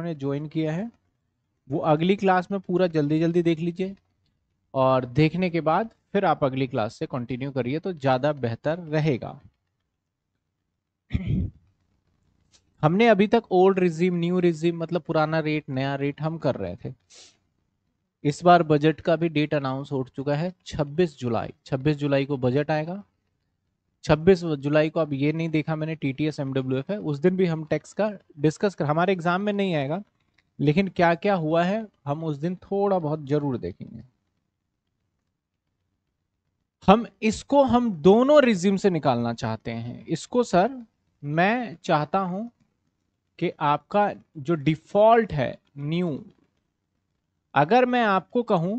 उन्होंने ज्वाइन किया है वो अगली क्लास में पूरा जल्दी जल्दी देख लीजिए और देखने के बाद फिर आप अगली क्लास से कंटिन्यू करिए तो ज़्यादा बेहतर रहेगा हमने अभी तक ओल्ड रिजीम न्यू रिजीम मतलब पुराना रेट नया रेट हम कर रहे थे इस बार बजट का भी डेट अनाउंस हो चुका है 26 जुलाई 26 जुलाई को बजट आएगा छब्बीस जुलाई को अब ये नहीं देखा मैंने टी टी एस है उस दिन भी हम टैक्स का डिस्कस कर हमारे एग्जाम में नहीं आएगा लेकिन क्या क्या हुआ है हम उस दिन थोड़ा बहुत जरूर देखेंगे हम इसको हम दोनों रिज्यूम से निकालना चाहते हैं इसको सर मैं चाहता हूं कि आपका जो डिफॉल्ट है न्यू अगर मैं आपको कहूं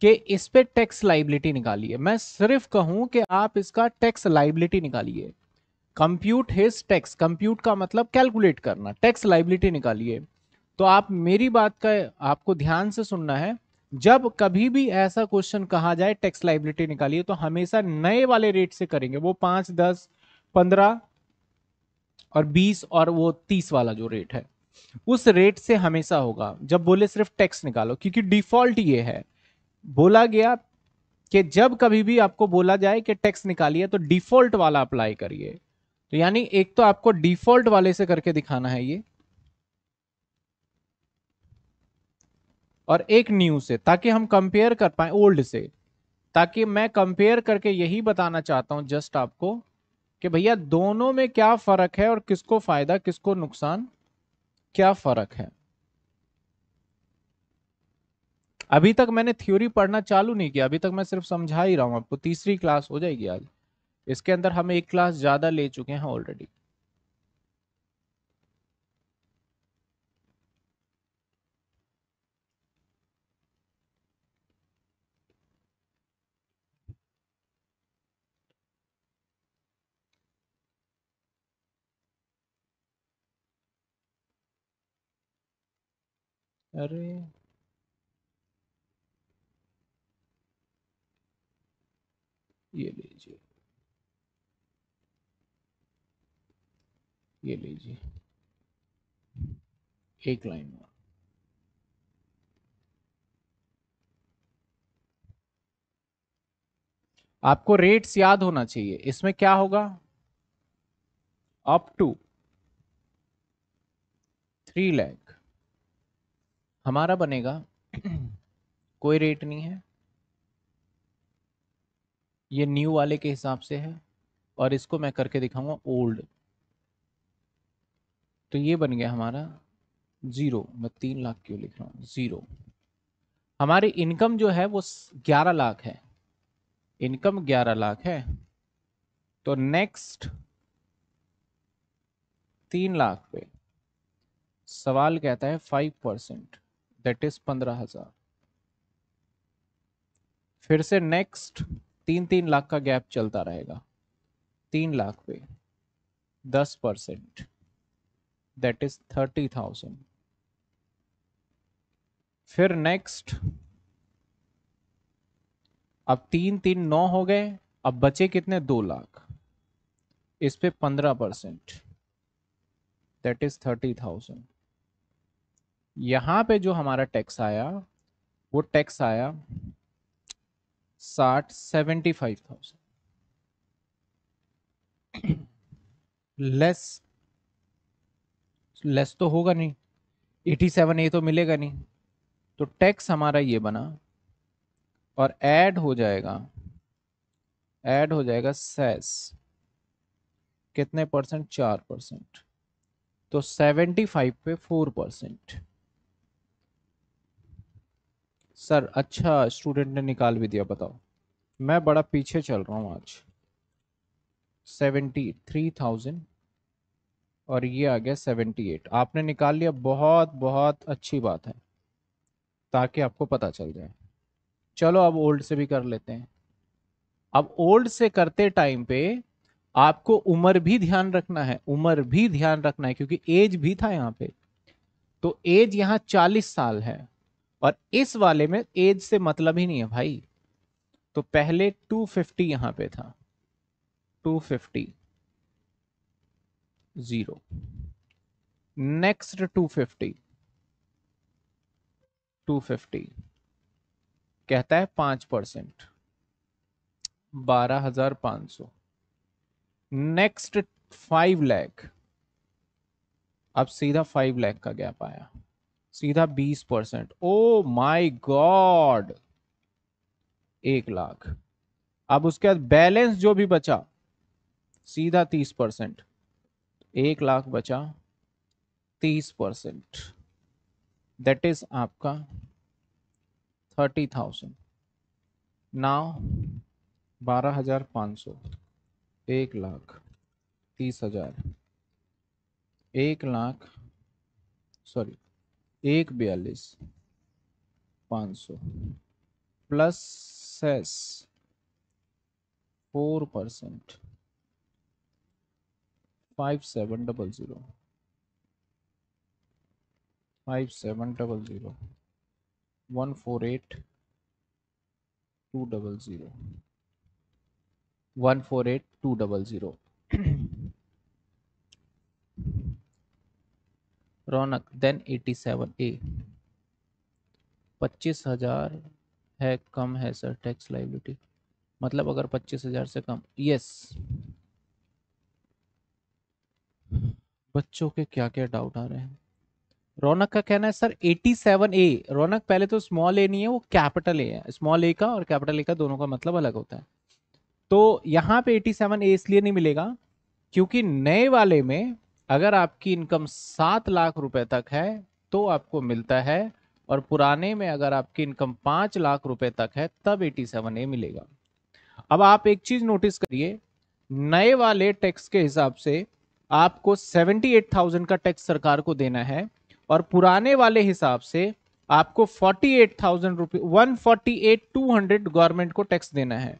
कि इस पे टैक्स लाइबिलिटी निकालिए मैं सिर्फ कहूं कि आप इसका टैक्स लाइबिलिटी निकालिए कंप्यूट हिज टैक्स कंप्यूट का मतलब कैलकुलेट करना टैक्स लाइबिलिटी निकालिए तो आप मेरी बात का आपको ध्यान से सुनना है जब कभी भी ऐसा क्वेश्चन कहा जाए टैक्स लाइबिलिटी निकालिए तो हमेशा नए वाले रेट से करेंगे वो पांच दस पंद्रह और बीस और वो तीस वाला जो रेट है उस रेट से हमेशा होगा जब बोले सिर्फ टैक्स निकालो क्योंकि डिफॉल्ट ये है बोला गया कि जब कभी भी आपको बोला जाए कि टैक्स निकालिए तो डिफॉल्ट वाला अप्लाई करिए तो यानी एक तो आपको डिफॉल्ट वाले से करके दिखाना है ये और एक न्यू से ताकि हम कंपेयर कर पाए ओल्ड से ताकि मैं कंपेयर करके यही बताना चाहता हूं जस्ट आपको कि भैया दोनों में क्या फर्क है और किसको फायदा किसको नुकसान क्या फर्क है अभी तक मैंने थ्योरी पढ़ना चालू नहीं किया अभी तक मैं सिर्फ समझा ही रहा हूँ आपको तीसरी क्लास हो जाएगी आज इसके अंदर हम एक क्लास ज़्यादा ले चुके हैं ऑलरेडी अरे ये लीजिए ये लीजिए एक लाइन और आपको रेट्स याद होना चाहिए इसमें क्या होगा अप टू थ्री लैख हमारा बनेगा कोई रेट नहीं है ये न्यू वाले के हिसाब से है और इसको मैं करके दिखाऊंगा ओल्ड तो ये बन गया हमारा ज़ीरो मैं तीन लाख क्यों लिख रहा हूँ ज़ीरो हमारी इनकम जो है वो ग्यारह लाख है इनकम ग्यारह लाख है तो नेक्स्ट तीन लाख पे सवाल कहता है फाइव परसेंट दैट इज पंद्रह हजार फिर से नेक्स्ट तीन तीन लाख का गैप चलता रहेगा तीन लाख पे दस percent that is thirty thousand फिर नेक्स्ट अब तीन तीन नौ हो गए अब बचे कितने दो लाख इस पे पंद्रह percent that is thirty thousand यहां पे जो हमारा टैक्स आया वो टैक्स आया साठ seventy five thousand less less तो होगा नहीं एटी सेवन ए तो मिलेगा नहीं तो टैक्स हमारा ये बना और ऐड हो जाएगा ऐड हो जाएगा सेस कितने परसेंट चार परसेंट तो सेवेंटी फाइव पे फोर परसेंट सर अच्छा स्टूडेंट ने निकाल भी दिया बताओ मैं बड़ा पीछे चल रहा हूँ आज सेवेंटी थ्री थाउजेंड और ये आ गया सेवेंटी एट आपने निकाल लिया बहुत बहुत अच्छी बात है ताकि आपको पता चल जाए चलो अब ओल्ड से भी कर लेते हैं अब ओल्ड से करते टाइम पे आपको उम्र भी ध्यान रखना है उम्र भी ध्यान रखना है क्योंकि एज भी था यहाँ पे तो एज यहाँ चालीस साल है और इस वाले में एज से मतलब ही नहीं है भाई तो पहले 250 फिफ्टी यहां पर था 250 फिफ्टी जीरो नेक्स्ट 250 250 कहता है पांच परसेंट बारह हजार पांच सौ नेक्स्ट फाइव लैख अब सीधा फाइव लैख का गैप आया सीधा बीस परसेंट ओ माई गॉड एक लाख अब उसके बाद बैलेंस जो भी बचा सीधा तीस परसेंट एक लाख बचा तीस परसेंट दैट इज आपका थर्टी थाउजेंड नाव बारह हजार पाँच सौ एक लाख तीस हजार एक लाख सॉरी एक बयालीस पाँच सौ plus cess four percent five seven double zero five seven double zero one four eight two double zero one four eight two double zero Raunak then 87 ए पच्चीस हज़ार है कम है सर टैक्स लाइबिलिटी मतलब अगर पच्चीस हज़ार से कम यस बच्चों के क्या क्या डाउट आ रहे हैं रौनक का कहना है सर 87 ए रौनक पहले तो स्मॉल ए नहीं है वो कैपिटल ए है स्मॉल ए का और कैपिटल ए का दोनों का मतलब अलग होता है तो यहाँ पे 87 ए इसलिए नहीं मिलेगा क्योंकि नए वाले में अगर आपकी इनकम सात लाख रुपए तक है तो आपको मिलता है और पुराने में अगर आपकी इनकम पांच लाख रुपए तक है तब एटी सेवन ए मिलेगा अब आप एक चीज नोटिस करिए नए वाले टैक्स के हिसाब से आपको सेवेंटी एट थाउजेंड का टैक्स सरकार को देना है और पुराने वाले हिसाब से आपको forty eight thousand rupee one forty eight two hundred government को टैक्स देना है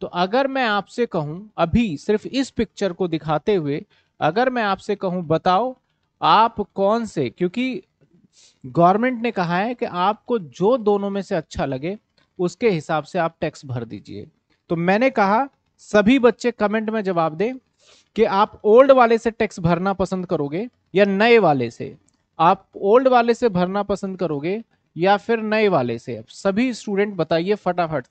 तो अगर मैं आपसे कहूं अभी सिर्फ इस पिक्चर को दिखाते हुए अगर मैं आपसे कहूं बताओ आप कौन से क्योंकि गवर्नमेंट ने कहा है कि आपको जो दोनों में से अच्छा लगे उसके हिसाब से आप टैक्स भर दीजिए तो मैंने कहा सभी बच्चे कमेंट में जवाब दें कि आप ओल्ड वाले से टैक्स भरना पसंद करोगे या नए वाले से आप ओल्ड वाले से भरना पसंद करोगे या फिर नए वाले से अब सभी स्टूडेंट बताइए फटाफट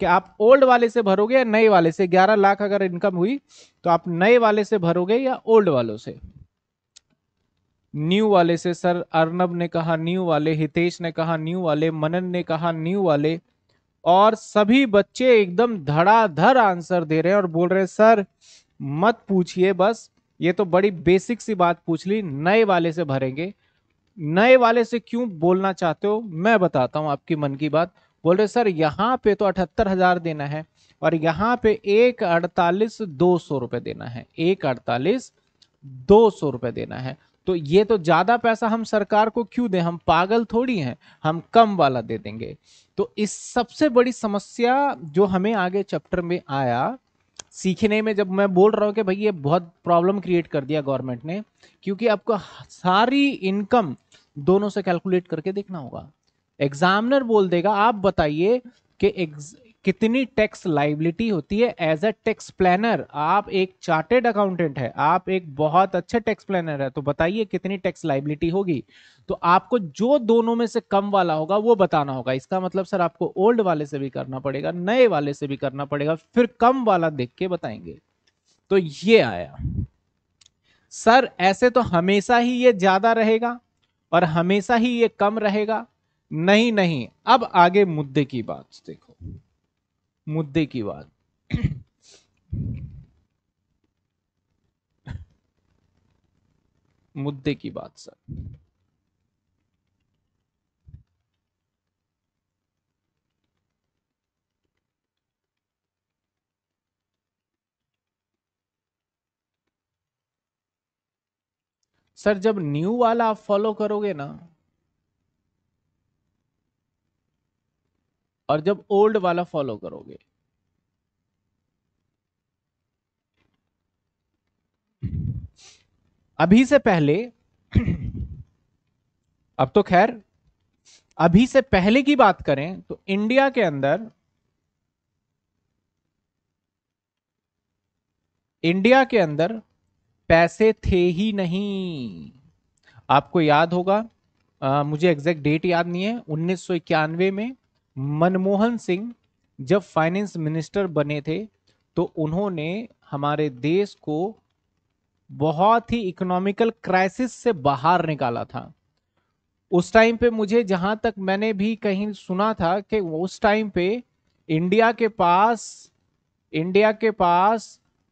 कि आप ओल्ड वाले से भरोगे या नए वाले से 11 लाख अगर इनकम हुई तो आप नए वाले से भरोगे या ओल्ड वालों से न्यू वाले से सर अर्नब ने कहा न्यू वाले हितेश ने कहा न्यू वाले मनन ने कहा न्यू वाले और सभी बच्चे एकदम धड़ाधड़ आंसर दे रहे हैं और बोल रहे हैं सर मत पूछिए बस ये तो बड़ी बेसिक सी बात पूछ ली नए वाले से भरेंगे नए वाले से क्यों बोलना चाहते हो मैं बताता हूं आपकी मन की बात बोल रहे सर यहाँ पे तो अठहत्तर हजार देना है और यहाँ पे एक अड़तालीस दो सौ रुपये देना है एक अड़तालीस दो सौ रुपये देना है तो ये तो ज़्यादा पैसा हम सरकार को क्यों दें हम पागल थोड़ी हैं हम कम वाला दे देंगे तो इस सबसे बड़ी समस्या जो हमें आगे चैप्टर में आया सीखने में जब मैं बोल रहा हूँ कि भाई ये बहुत प्रॉब्लम क्रिएट कर दिया गवर्नमेंट ने क्योंकि आपको सारी इनकम दोनों से कैलकुलेट करके देखना होगा एग्जामिनर बोल देगा आप बताइए कि कितनी टैक्स लाइबिलिटी होती है एज अ टैक्स प्लानर आप एक चार्टेड अकाउंटेंट है आप एक बहुत अच्छे टैक्स प्लानर है तो बताइए कितनी टैक्स लाइबिलिटी होगी तो आपको जो दोनों में से कम वाला होगा वो बताना होगा इसका मतलब सर आपको ओल्ड वाले से भी करना पड़ेगा नए वाले से भी करना पड़ेगा फिर कम वाला देख के बताएंगे तो ये आया सर ऐसे तो हमेशा ही ये ज्यादा रहेगा और हमेशा ही ये कम रहेगा नहीं नहीं अब आगे मुद्दे की बात देखो मुद्दे की बात मुद्दे की बात सर सर जब न्यू वाला आप फॉलो करोगे ना और जब ओल्ड वाला फॉलो करोगे अभी से पहले अब तो खैर अभी से पहले की बात करें तो इंडिया के अंदर इंडिया के अंदर पैसे थे ही नहीं आपको याद होगा आ, मुझे एग्जैक्ट डेट याद नहीं है उन्नीस में मनमोहन सिंह जब फाइनेंस मिनिस्टर बने थे तो उन्होंने हमारे देश को बहुत ही इकोनॉमिकल क्राइसिस से बाहर निकाला था उस टाइम पे मुझे जहां तक मैंने भी कहीं सुना था कि उस टाइम पे इंडिया के पास इंडिया के पास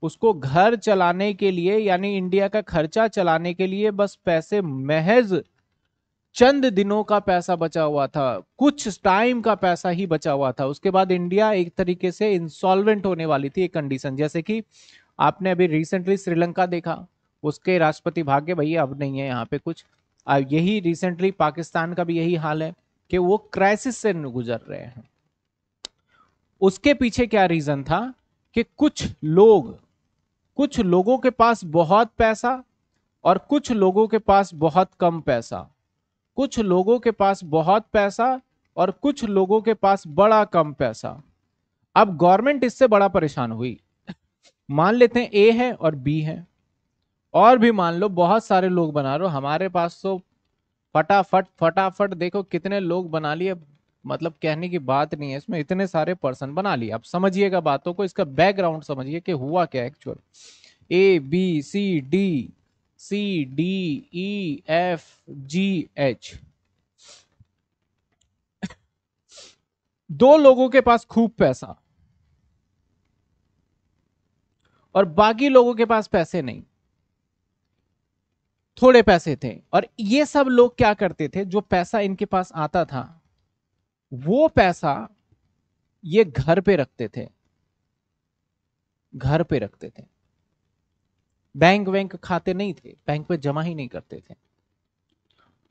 उसको घर चलाने के लिए यानी इंडिया का खर्चा चलाने के लिए बस पैसे महज चंद दिनों का पैसा बचा हुआ था कुछ टाइम का पैसा ही बचा हुआ था उसके बाद इंडिया एक तरीके से इंसॉल्वेंट होने वाली थी एक कंडीशन जैसे कि आपने अभी रिसेंटली श्रीलंका देखा उसके राष्ट्रपति भाग्य भैया अब नहीं है यहाँ पे कुछ यही रिसेंटली पाकिस्तान का भी यही हाल है कि वो क्राइसिस से गुजर रहे हैं उसके पीछे क्या रीजन था कि कुछ लोग कुछ लोगों के पास बहुत पैसा और कुछ लोगों के पास बहुत कम पैसा कुछ लोगों के पास बहुत पैसा और कुछ लोगों के पास बड़ा कम पैसा अब गवर्नमेंट इससे बड़ा परेशान हुई मान लेते हैं ए है और बी है और भी मान लो बहुत सारे लोग बना लो हमारे पास तो फटाफट फटाफट देखो कितने लोग बना लिए मतलब कहने की बात नहीं है इसमें इतने सारे पर्सन बना लिए अब समझिएगा बातों को इसका बैकग्राउंड समझिए कि हुआ क्या actual A B C D C D E F G H दो लोगों के पास खूब पैसा और बाकी लोगों के पास पैसे नहीं थोड़े पैसे थे और ये सब लोग क्या करते थे जो पैसा इनके पास आता था वो पैसा ये घर पे रखते थे घर पे रखते थे बैंक वैंक खाते नहीं थे बैंक में जमा ही नहीं करते थे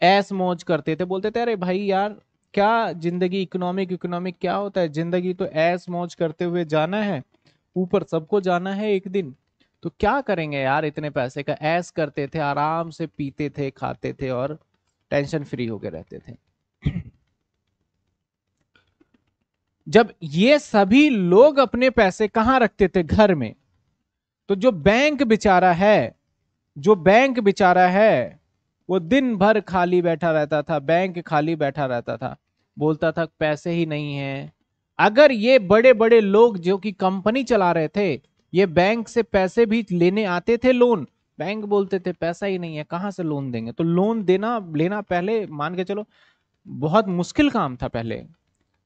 ऐस मौज करते थे बोलते थे अरे भाई यार क्या जिंदगी इकोनॉमिक इकोनॉमिक क्या होता है जिंदगी तो ऐस मौज करते हुए जाना है ऊपर सबको जाना है एक दिन तो क्या करेंगे यार इतने पैसे का ऐस करते थे आराम से पीते थे खाते थे और टेंशन फ्री होके रहते थे जब ये सभी लोग अपने पैसे कहाँ रखते थे घर में तो जो बैंक बेचारा है जो बैंक बेचारा है वो दिन भर खाली बैठा रहता था बैंक खाली बैठा रहता था बोलता था पैसे ही नहीं है अगर ये बड़े बड़े लोग जो कि कंपनी चला रहे थे ये बैंक से पैसे भी लेने आते थे लोन बैंक बोलते थे पैसा ही नहीं है कहाँ से लोन देंगे तो लोन देना लेना पहले मान के चलो बहुत मुश्किल काम था पहले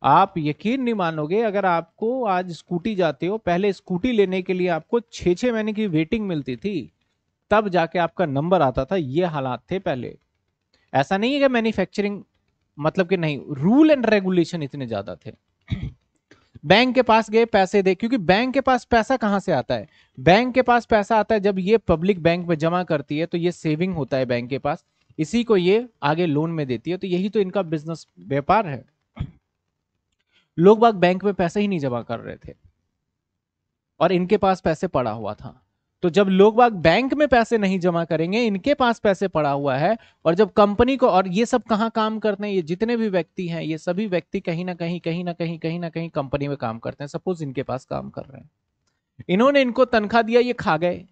आप यकीन नहीं मानोगे अगर आपको आज स्कूटी जाते हो पहले स्कूटी लेने के लिए आपको छः छः महीने की वेटिंग मिलती थी तब जाके आपका नंबर आता था ये हालात थे पहले ऐसा नहीं है कि मैन्युफैक्चरिंग मतलब कि नहीं रूल एंड रेगुलेशन इतने ज़्यादा थे बैंक के पास गए पैसे दे क्योंकि बैंक के पास पैसा कहाँ से आता है बैंक के पास पैसा आता है जब ये पब्लिक बैंक में जमा करती है तो ये सेविंग होता है बैंक के पास इसी को ये आगे लोन में देती है तो यही तो इनका बिजनेस व्यापार है लोग बाग बैंक में पैसे ही नहीं जमा कर रहे थे और इनके पास पैसे पड़ा हुआ था तो जब लोग बाग बैंक में पैसे नहीं जमा करेंगे इनके पास पैसे पड़ा हुआ है और जब कंपनी को और ये सब कहाँ काम करते हैं ये जितने भी व्यक्ति हैं ये सभी व्यक्ति कहीं ना कहीं कहीं ना कहीं कहीं ना कहीं कंपनी में काम करते हैं सपोज इनके पास काम कर रहे हैं इन्होंने इनको तनख्वाह दिया ये खा गए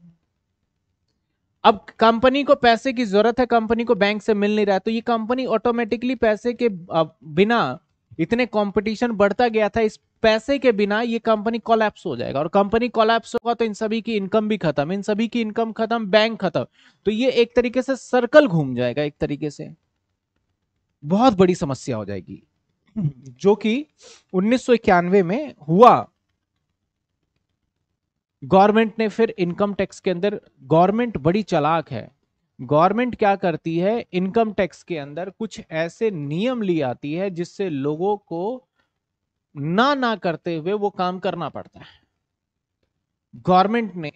अब कंपनी को पैसे की जरूरत है कंपनी को बैंक से मिल नहीं रहा है तो ये कंपनी ऑटोमेटिकली पैसे के बिना इतने कंपटीशन बढ़ता गया था इस पैसे के बिना ये कंपनी कोलैप्स हो जाएगा और कंपनी कोलैप्स होगा तो इन सभी की इनकम भी खत्म इन सभी की इनकम खत्म बैंक खत्म तो ये एक तरीके से सर्कल घूम जाएगा एक तरीके से बहुत बड़ी समस्या हो जाएगी जो कि उन्नीस में हुआ गवर्नमेंट ने फिर इनकम टैक्स के अंदर गवर्नमेंट बड़ी चलाक है गवर्नमेंट क्या करती है इनकम टैक्स के अंदर कुछ ऐसे नियम ली आती है जिससे लोगों को ना ना करते हुए वो काम करना पड़ता है गवर्नमेंट ने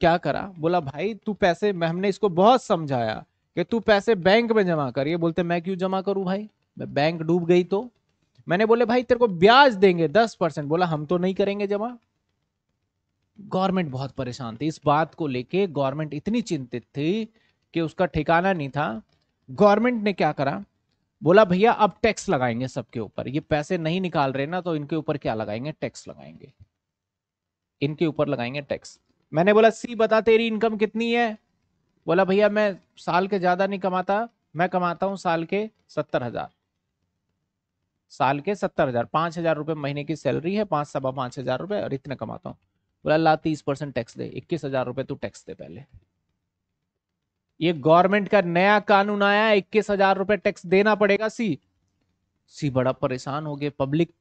क्या करा बोला भाई तू पैसे हमने इसको बहुत समझाया कि तू पैसे बैंक में जमा कर ये बोलते मैं क्यों जमा करूं भाई बैंक डूब गई तो मैंने बोले भाई तेरे को ब्याज देंगे दस परसेंट बोला हम तो नहीं करेंगे जमा गवर्नमेंट बहुत परेशान थी इस बात को लेके गवर्नमेंट इतनी चिंतित थी कि उसका ठिकाना नहीं था गवर्नमेंट ने क्या करा बोला भैया अब टैक्स लगाएंगे सबके ऊपर ये पैसे नहीं निकाल रहे ना तो इनके ऊपर क्या लगाएंगे टैक्स लगाएंगे इनके ऊपर लगाएंगे टैक्स मैंने बोला सी बता तेरी इनकम कितनी है बोला भैया मैं साल के ज्यादा नहीं कमाता मैं कमाता हूं साल के सत्तर हजार साल के सत्तर हजार पांच हजार रुपये महीने की सैलरी है पांच सवा पांच हजार रुपये और इतने कमाता हूं बोला ला तीस परसेंट टैक्स दे इक्कीस हजार रुपये तू टैक्स दे पहले ये गवर्नमेंट का नया कानून आया है इक्कीस हजार रुपए टैक्स देना पड़ेगा सी सी बड़ा परेशान हो गए पब्लिक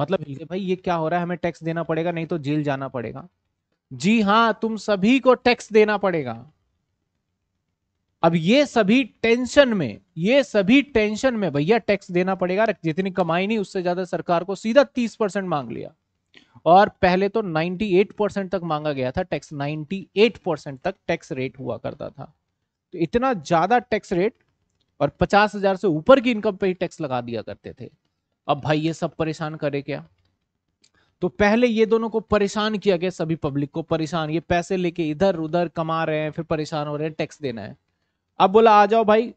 मतलब भाई ये क्या हो रहा है हमें टैक्स देना पड़ेगा नहीं तो जेल जाना पड़ेगा जी हाँ तुम सभी को टैक्स देना पड़ेगा अब ये सभी टेंशन में ये सभी टेंशन में भैया टैक्स देना पड़ेगा जितनी कमाई नहीं उससे ज्यादा सरकार को सीधा तीस परसेंट मांग लिया और पहले तो 98 परसेंट तक मांगा गया था टैक्स 98 परसेंट तक टैक्स रेट हुआ करता था तो इतना ज़्यादा टैक्स रेट और पचास हजार से ऊपर की इनकम पे ही टैक्स लगा दिया करते थे अब भाई ये सब परेशान करे क्या तो पहले ये दोनों को परेशान किया गया सभी पब्लिक को परेशान ये पैसे लेके इधर उधर कमा रहे हैं फिर परेशान हो रहे हैं टैक्स देना है अब बोला आ जाओ भाई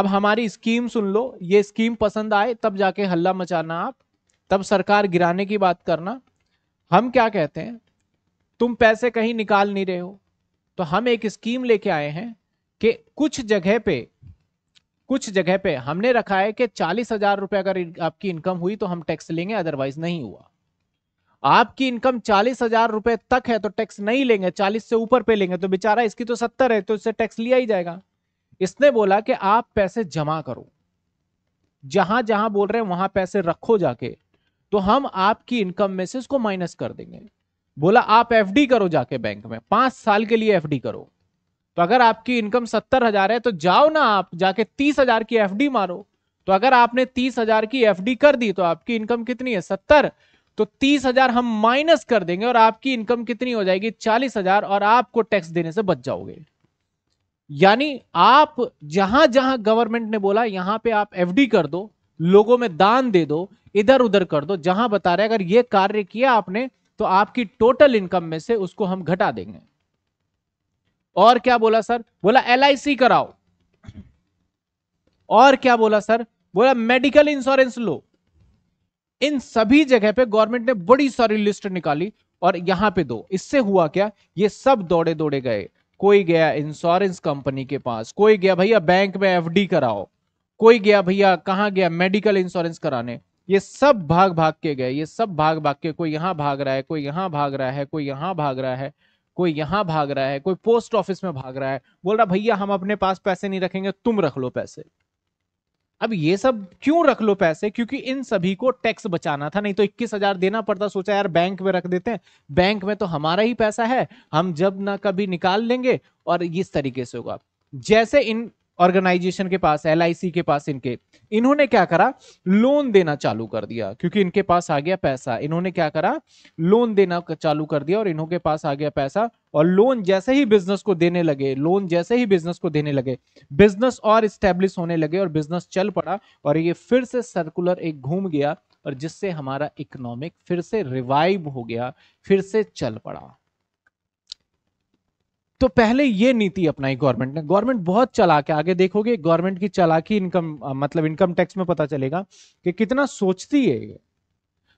अब हमारी स्कीम सुन लो ये स्कीम पसंद आए तब जाके हल्ला मचाना आप तब सरकार गिराने की बात करना हम क्या कहते हैं तुम पैसे कहीं निकाल नहीं रहे हो तो हम एक स्कीम लेके आए हैं कि कुछ जगह पे कुछ जगह पे हमने रखा है कि चालीस हजार रुपए अगर आपकी इनकम हुई तो हम टैक्स लेंगे अदरवाइज नहीं हुआ आपकी इनकम चालीस हजार रुपए तक है तो टैक्स नहीं लेंगे चालीस से ऊपर पे लेंगे तो बेचारा इसकी तो सत्तर है तो इससे टैक्स लिया ही जाएगा इसने बोला कि आप पैसे जमा करो जहां जहां बोल रहे हैं वहां पैसे रखो जाके तो हम आपकी इनकम में से उसको माइनस कर देंगे बोला आप एफ करो जाके बैंक में पांच साल के लिए एफ करो तो अगर आपकी इनकम सत्तर हजार है तो जाओ ना आप जाके तीस हजार की एफ मारो तो अगर आपने तीस हजार की एफ कर दी तो आपकी इनकम कितनी है सत्तर तो तीस हजार हम माइनस कर देंगे और आपकी इनकम कितनी हो जाएगी चालीस हजार और आपको टैक्स देने से बच जाओगे यानी आप जहां जहां गवर्नमेंट ने बोला यहां पे आप एफडी कर दो लोगों में दान दे दो इधर उधर कर दो जहां बता रहे अगर ये कार्य किया आपने तो आपकी टोटल इनकम में से उसको हम घटा देंगे और क्या बोला सर बोला एल कराओ और क्या बोला सर बोला मेडिकल इंश्योरेंस लो इन सभी जगह पे गवर्नमेंट ने बड़ी सारी लिस्ट निकाली और यहां पे दो इससे हुआ क्या ये सब दौड़े दौड़े गए कोई गया इंश्योरेंस कंपनी के पास कोई गया भैया बैंक में एफडी कराओ कोई गया भैया कहा गया मेडिकल इंश्योरेंस कराने ये सब भाग भाग के गए ये सब भाग भाग के कोई यहां भाग रहा है कोई यहां भाग रहा है कोई यहां भाग रहा है कोई यहां भाग रहा है कोई पोस्ट ऑफिस में भाग रहा है बोल रहा भैया हम अपने पास पैसे नहीं रखेंगे तुम रख लो पैसे अब ये सब क्यों रख लो पैसे क्योंकि इन सभी को टैक्स बचाना था नहीं तो इक्कीस हजार देना पड़ता सोचा यार बैंक में रख देते हैं बैंक में तो हमारा ही पैसा है हम जब ना कभी निकाल लेंगे और इस तरीके से होगा जैसे इन ऑर्गेनाइजेशन के पास एल के पास इनके इन्होंने क्या करा लोन देना चालू कर दिया क्योंकि इनके पास आ गया पैसा इन्होंने क्या करा लोन देना चालू कर दिया और इन्होंने पास आ गया पैसा और लोन जैसे ही बिजनेस को देने लगे लोन जैसे ही बिजनेस को देने लगे बिजनेस और स्टेब्लिश होने लगे और बिजनेस चल पड़ा और ये फिर से सर्कुलर एक घूम गया और जिससे हमारा इकोनॉमिक फिर से रिवाइव हो गया फिर से चल पड़ा तो पहले ये नीति अपनाई गवर्नमेंट ने गवर्नमेंट बहुत चला के आगे देखोगे गवर्नमेंट की चलाकी इनकम मतलब इनकम टैक्स में पता चलेगा कि कितना सोचती है ये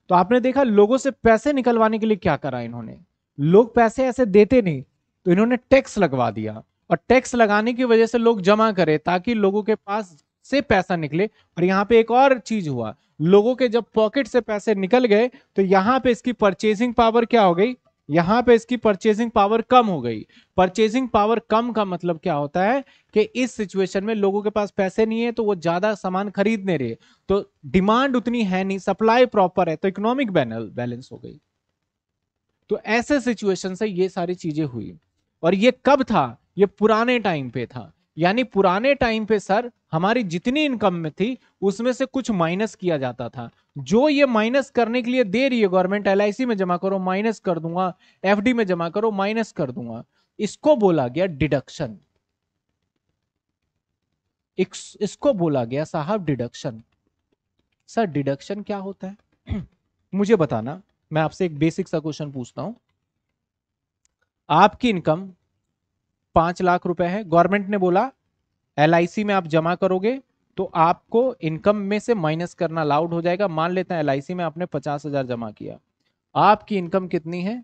तो आपने देखा लोगों से पैसे निकलवाने के लिए क्या करा इन्होंने लोग पैसे ऐसे देते नहीं तो इन्होंने टैक्स लगवा दिया और टैक्स लगाने की वजह से लोग जमा करे ताकि लोगों के पास से पैसा निकले और यहाँ पे एक और चीज हुआ लोगों के जब पॉकेट से पैसे निकल गए तो यहाँ पे इसकी परचेसिंग पावर क्या हो गई यहां पे इसकी परचेजिंग पावर कम हो गई परचेजिंग पावर कम का मतलब क्या होता है कि इस सिचुएशन में लोगों के पास पैसे नहीं है तो वो ज्यादा सामान खरीद नहीं रहे तो डिमांड उतनी है नहीं सप्लाई प्रॉपर है तो इकोनॉमिक बैलेंस हो गई तो ऐसे सिचुएशन से ये सारी चीजें हुई और ये कब था ये पुराने टाइम पे था यानी पुराने टाइम पे सर हमारी जितनी इनकम में थी उसमें से कुछ माइनस किया जाता था जो ये माइनस करने के लिए दे रही है गवर्नमेंट एल में जमा करो माइनस कर दूंगा एफ में जमा करो माइनस कर दूंगा इसको बोला गया डिडक्शन इसको बोला गया साहब डिडक्शन सर डिडक्शन क्या होता है मुझे बताना मैं आपसे एक बेसिक सा क्वेश्चन पूछता हूं आपकी इनकम पांच लाख रुपए है गवर्नमेंट ने बोला एल में आप जमा करोगे तो आपको इनकम में से माइनस करना अलाउड हो जाएगा मान लेते हैं एल में आपने पचास हजार जमा किया आपकी इनकम कितनी है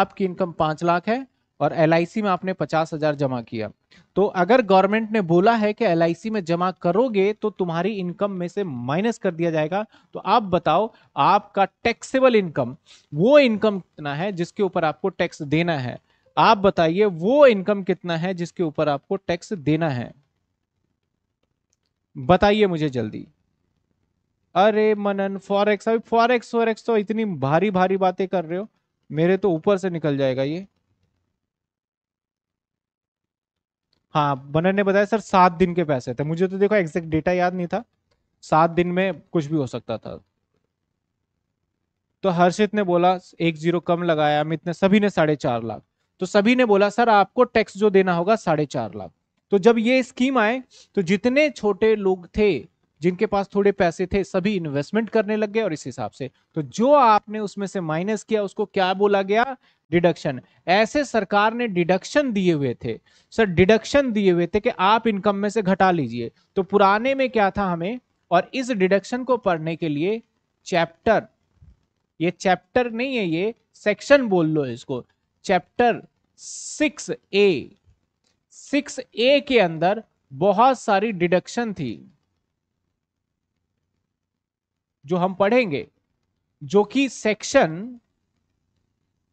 आपकी इनकम पांच लाख है और एल में आपने पचास हजार जमा किया तो अगर गवर्नमेंट ने बोला है कि एल में जमा करोगे तो तुम्हारी इनकम में से माइनस कर दिया जाएगा तो आप बताओ आपका टैक्सेबल इनकम वो इनकम कितना है जिसके ऊपर आपको टैक्स देना है आप बताइए वो इनकम कितना है जिसके ऊपर आपको टैक्स देना है बताइए मुझे जल्दी अरे मनन फॉरेक्स अभी फॉरेक्स फॉरेक्स तो इतनी भारी भारी बातें कर रहे हो मेरे तो ऊपर से निकल जाएगा ये हाँ मनन ने बताया सर सात दिन के पैसे थे मुझे तो देखो एग्जैक्ट डेटा याद नहीं था सात दिन में कुछ भी हो सकता था तो हर्षित ने बोला एक जीरो कम लगाया अमित ने सभी ने साढ़े चार लाख तो सभी ने बोला सर आपको टैक्स जो देना होगा साढ़े चार लाख तो जब ये स्कीम आए तो जितने छोटे लोग थे जिनके पास थोड़े पैसे थे सभी इन्वेस्टमेंट करने लग गए और इस हिसाब से तो जो आपने उसमें से माइनस किया उसको क्या बोला गया डिडक्शन ऐसे सरकार ने डिडक्शन दिए हुए थे सर डिडक्शन दिए हुए थे कि आप इनकम में से घटा लीजिए तो पुराने में क्या था हमें और इस डिडक्शन को पढ़ने के लिए चैप्टर ये चैप्टर नहीं है ये सेक्शन बोल लो इसको chapter six A six A के अंदर बहुत सारी डिडक्शन थी जो हम पढ़ेंगे जो कि सेक्शन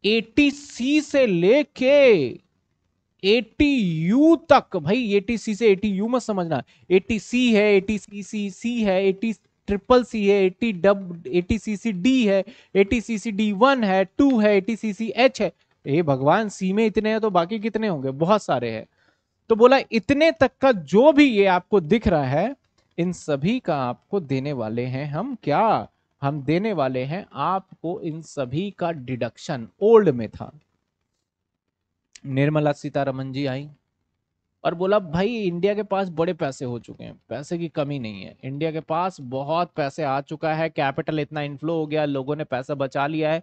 80 सी से लेके एटी यू तक भाई 80 सी से एटी यू मत समझना 80 सी है एटी सी सी सी है 80 ट्रिपल सी है एटी डब एटी सी सी डी है eighty C C D one है टू है एटी सी सी एच है ए भगवान सी में इतने हैं तो बाकी कितने होंगे बहुत सारे हैं तो बोला इतने तक का जो भी ये आपको दिख रहा है इन सभी का आपको देने वाले हैं हम क्या हम देने वाले हैं आपको इन सभी का डिडक्शन ओल्ड में था निर्मला सीतारमन जी आई और बोला भाई इंडिया के पास बड़े पैसे हो चुके हैं पैसे की कमी नहीं है इंडिया के पास बहुत पैसे आ चुका है कैपिटल इतना इन्फ्लो हो गया लोगों ने पैसा बचा लिया है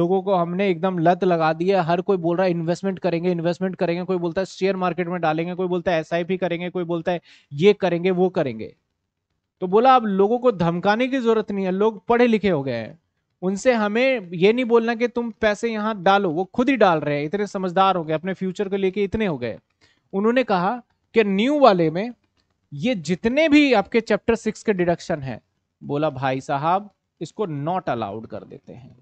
लोगों को हमने एकदम लत लगा दी है हर कोई बोल रहा है इन्वेस्टमेंट करेंगे इन्वेस्टमेंट करेंगे कोई बोलता है शेयर मार्केट में डालेंगे कोई बोलता है एस करेंगे कोई बोलता है ये करेंगे वो करेंगे तो बोला अब लोगों को धमकाने की जरूरत नहीं है लोग पढ़े लिखे हो गए हैं उनसे हमें ये नहीं बोलना कि तुम पैसे यहाँ डालो वो खुद ही डाल रहे हैं इतने समझदार हो गए अपने फ्यूचर को लेके इतने हो गए उन्होंने कहा कि न्यू वाले में ये जितने भी आपके चैप्टर सिक्स के डिडक्शन है बोला भाई साहब इसको नॉट अलाउड कर देते हैं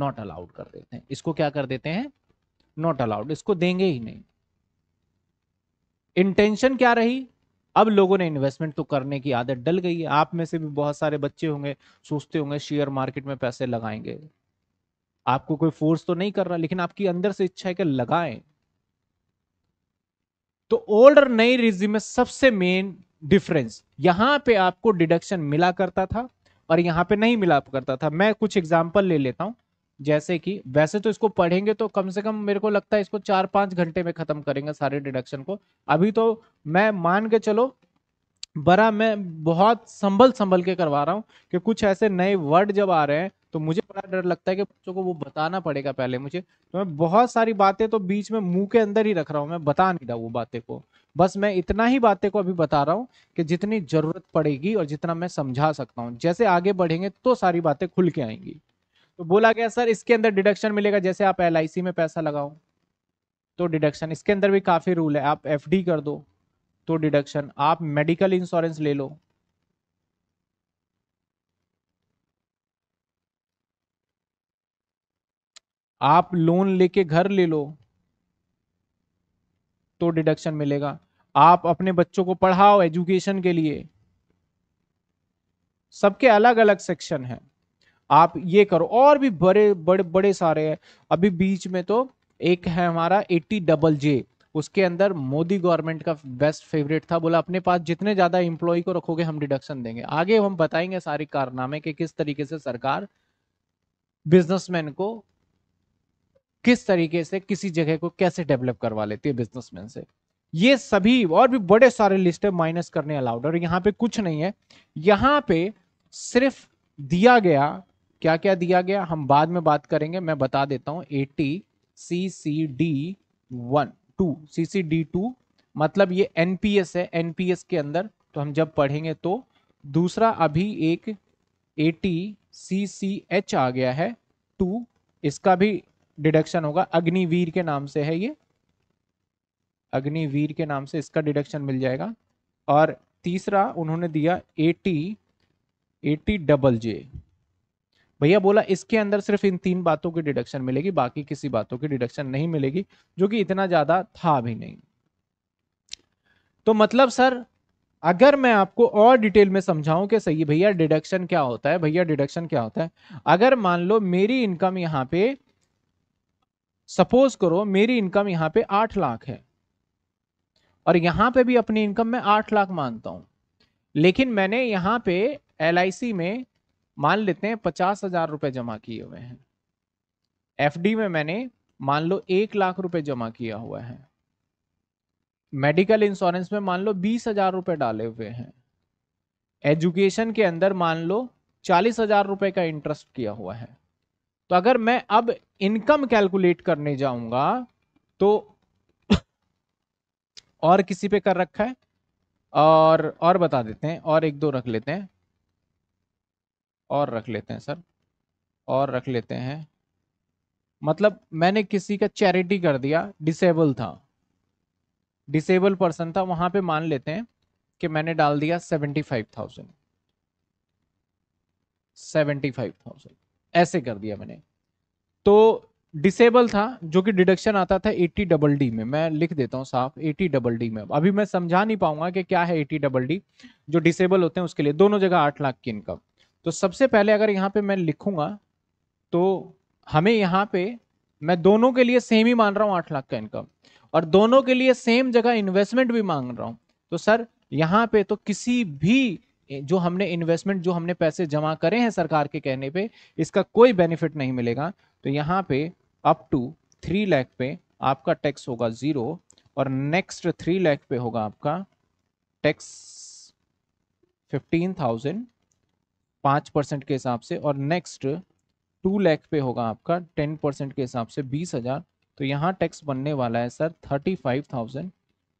नॉट अलाउड कर देते हैं इसको क्या कर देते हैं नॉट अलाउड इसको देंगे ही नहीं इंटेंशन क्या रही अब लोगों ने इन्वेस्टमेंट तो करने की आदत डल गई है आप में से भी बहुत सारे बच्चे होंगे सोचते होंगे शेयर मार्केट में पैसे लगाएंगे आपको कोई फोर्स तो नहीं कर रहा लेकिन आपकी अंदर से इच्छा है कि लगाएं तो ओल्ड और नई रिज्यूम में सबसे मेन डिफरेंस यहां पे आपको डिडक्शन मिला करता था और यहां पे नहीं मिला करता था मैं कुछ एग्जाम्पल ले लेता हूं जैसे कि वैसे तो इसको पढ़ेंगे तो कम से कम मेरे को लगता है इसको चार पांच घंटे में खत्म करेंगे सारे डिडक्शन को अभी तो मैं मान के चलो बड़ा मैं बहुत संभल संभल के करवा रहा हूं कि कुछ ऐसे नए वर्ड जब आ रहे हैं तो मुझे बड़ा डर लगता है कि बच्चों को वो बताना पड़ेगा पहले मुझे तो मैं बहुत सारी बातें तो बीच में मुंह के अंदर ही रख रहा हूँ मैं बता नहीं रहा वो बातें को बस मैं इतना ही बातें को अभी बता रहा हूँ कि जितनी जरूरत पड़ेगी और जितना मैं समझा सकता हूँ जैसे आगे बढ़ेंगे तो सारी बातें खुल के आएंगी तो बोला गया सर इसके अंदर डिडक्शन मिलेगा जैसे आप एल में पैसा लगाओ तो डिडक्शन इसके अंदर भी काफ़ी रूल है आप एफ कर दो तो डिडक्शन आप मेडिकल इंश्योरेंस ले लो आप लोन लेके घर ले लो तो डिडक्शन मिलेगा आप अपने बच्चों को पढ़ाओ एजुकेशन के लिए सबके अलग अलग सेक्शन है आप ये करो और भी बड़े बड़े बड़े सारे हैं अभी बीच में तो एक है हमारा एटी डबल जे उसके अंदर मोदी गवर्नमेंट का बेस्ट फेवरेट था बोला अपने पास जितने ज़्यादा इंप्लॉय को रखोगे हम डिडक्शन देंगे आगे हम बताएंगे सारे कारनामे के किस तरीके से सरकार बिजनेसमैन को किस तरीके से किसी जगह को कैसे डेवलप करवा लेती है बिजनेसमैन से ये सभी और भी बड़े सारे लिस्ट है माइनस करने अलाउड और यहाँ पे कुछ नहीं है यहाँ पे सिर्फ दिया गया क्या क्या दिया गया हम बाद में बात करेंगे मैं बता देता हूँ A T C C D one two C C D two मतलब ये एनपीएस है एनपीएस के अंदर तो हम जब पढ़ेंगे तो दूसरा अभी एक ए टी सी सी एच आ गया है टू इसका भी डिडक्शन होगा अग्निवीर के नाम से है ये अग्निवीर के नाम से इसका डिडक्शन मिल जाएगा और तीसरा उन्होंने दिया एटी एटी डबल जे भैया बोला इसके अंदर सिर्फ इन तीन बातों की डिडक्शन मिलेगी बाकी किसी बातों की डिडक्शन नहीं मिलेगी जो कि इतना ज़्यादा था भी नहीं तो मतलब सर अगर मैं आपको और डिटेल में समझाऊं कि सही भैया डिडक्शन क्या होता है भैया डिडक्शन क्या होता है अगर मान लो मेरी इनकम यहाँ पे सपोज करो मेरी इनकम यहाँ पे आठ लाख है और यहाँ पे भी अपनी इनकम मैं आठ लाख मानता हूं लेकिन मैंने यहां पे एल में मान लेते हैं पचास हजार रुपए जमा किए हुए हैं एफ में मैंने मान लो एक लाख रुपए जमा किया हुआ है मेडिकल इंश्योरेंस में मान लो बीस हजार रुपए डाले हुए हैं एजुकेशन के अंदर मान लो चालीस हजार रुपए का इंटरेस्ट किया हुआ है तो अगर मैं अब इनकम कैलकुलेट करने जाऊंगा तो और किसी पे कर रखा है और और बता देते हैं और एक दो रख लेते हैं और रख लेते हैं सर और रख लेते हैं मतलब मैंने किसी का चैरिटी कर दिया डिसेबल था डिसेबल पर्सन था वहां पे मान लेते हैं कि मैंने डाल दिया seventy five thousand seventy five thousand ऐसे कर दिया मैंने तो डिसेबल था जो कि डिडक्शन आता था एटी डबल डी में मैं लिख देता हूँ साफ एटी डबल डी में अभी मैं समझा नहीं पाऊंगा कि क्या है एटी डबल डी जो डिसेबल होते हैं उसके लिए दोनों जगह आठ लाख की इनकम तो सबसे पहले अगर यहाँ पे मैं लिखूंगा तो हमें यहाँ पे मैं दोनों के लिए सेम ही मान रहा हूँ आठ लाख का इनकम और दोनों के लिए सेम जगह इन्वेस्टमेंट भी मांग रहा हूँ तो सर यहाँ पे तो किसी भी जो हमने इन्वेस्टमेंट जो हमने पैसे जमा करे हैं सरकार के कहने पे इसका कोई बेनिफिट नहीं मिलेगा तो यहाँ पे अप टू थ्री लैख पे आपका टैक्स होगा ज़ीरो और नेक्स्ट थ्री लैख पे होगा आपका टैक्स फिफ्टीन थाउजेंड पाँच परसेंट के हिसाब से और नेक्स्ट टू लैख पे होगा आपका टेन परसेंट के हिसाब से बीस हज़ार तो यहाँ टैक्स बनने वाला है सर थर्टी फाइव थाउजेंड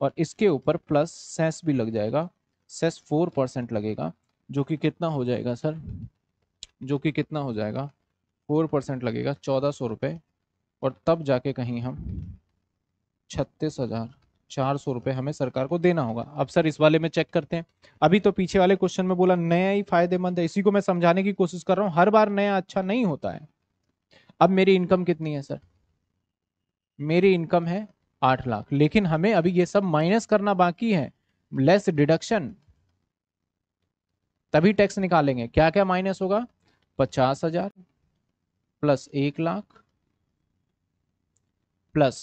और इसके ऊपर प्लस सेस भी लग जाएगा सेस फोर परसेंट लगेगा जो कि कितना हो जाएगा सर जो कि कितना हो जाएगा फोर परसेंट लगेगा चौदह सौ रुपये और तब जाके कहीं हम छत्तीस हज़ार चार सौ रुपये हमें सरकार को देना होगा अब सर इस वाले में चेक करते हैं अभी तो पीछे वाले क्वेश्चन में बोला नया ही फायदेमंद है इसी को मैं समझाने की कोशिश कर रहा हूँ हर बार नया अच्छा नहीं होता है अब मेरी इनकम कितनी है सर मेरी इनकम है आठ लाख लेकिन हमें अभी ये सब माइनस करना बाकी है लेस डिडक्शन तभी टैक्स निकालेंगे क्या क्या माइनस होगा पचास हजार प्लस एक लाख प्लस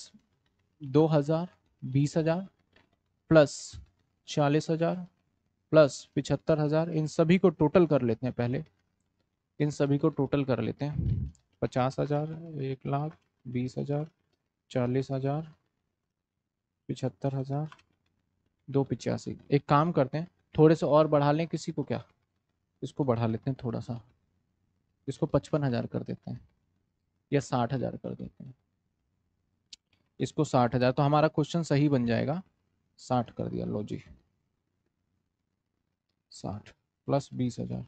दो हजार बीस हजार प्लस चालीस हजार प्लस पिछहत्तर हजार इन सभी को टोटल कर लेते हैं पहले इन सभी को टोटल कर लेते हैं पचास हजार एक लाख बीस हजार चालीस हजार पिछहत्तर हजार दो पिचासी एक काम करते हैं थोड़े से और बढ़ा लें किसी को क्या इसको बढ़ा लेते हैं थोड़ा सा इसको पचपन हज़ार कर देते हैं या साठ हज़ार कर देते हैं इसको साठ हज़ार तो हमारा क्वेश्चन सही बन जाएगा साठ कर दिया लो जी साठ प्लस बीस हज़ार